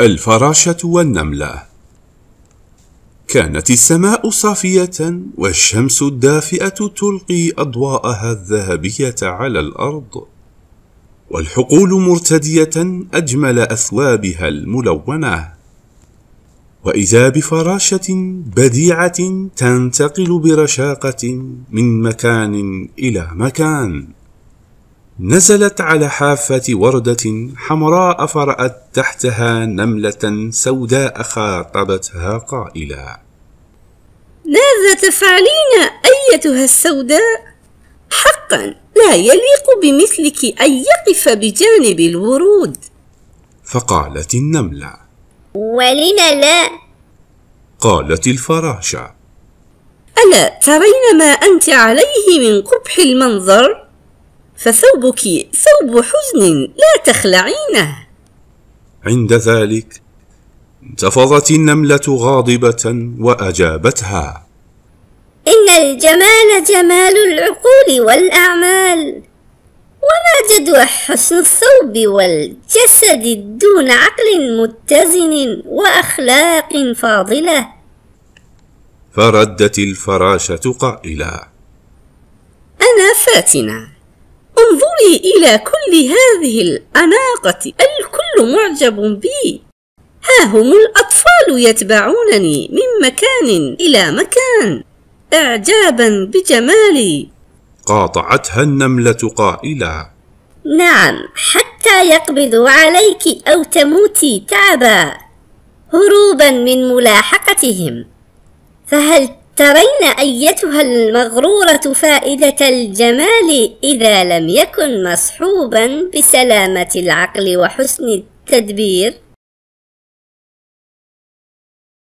الفراشة والنملة كانت السماء صافية والشمس الدافئة تلقي أضواءها الذهبية على الأرض والحقول مرتدية أجمل أثوابها الملونة وإذا بفراشة بديعة تنتقل برشاقة من مكان إلى مكان نزلت على حافة وردة حمراء فرأت تحتها نملة سوداء خاطبتها قائلا ماذا تفعلين أيتها السوداء؟ حقا لا يليق بمثلك أن يقف بجانب الورود فقالت النملة ولم لا؟ قالت الفراشة ألا ترين ما أنت عليه من قبح المنظر؟ فثوبك ثوب حزن لا تخلعينه عند ذلك انتفضت النملة غاضبة وأجابتها إن الجمال جمال العقول والأعمال وما جدوى حسن الثوب والجسد دون عقل متزن وأخلاق فاضلة فردت الفراشة قائلة أنا فاتنة انظري إلى كل هذه الأناقة الكل معجب بي ها هم الأطفال يتبعونني من مكان إلى مكان إعجابا بجمالي قاطعتها النملة قائلة نعم حتى يقبضوا عليك أو تموتي تعبا هروبا من ملاحقتهم فهل ترين أيتها المغرورة فائدة الجمال إذا لم يكن مصحوبا بسلامة العقل وحسن التدبير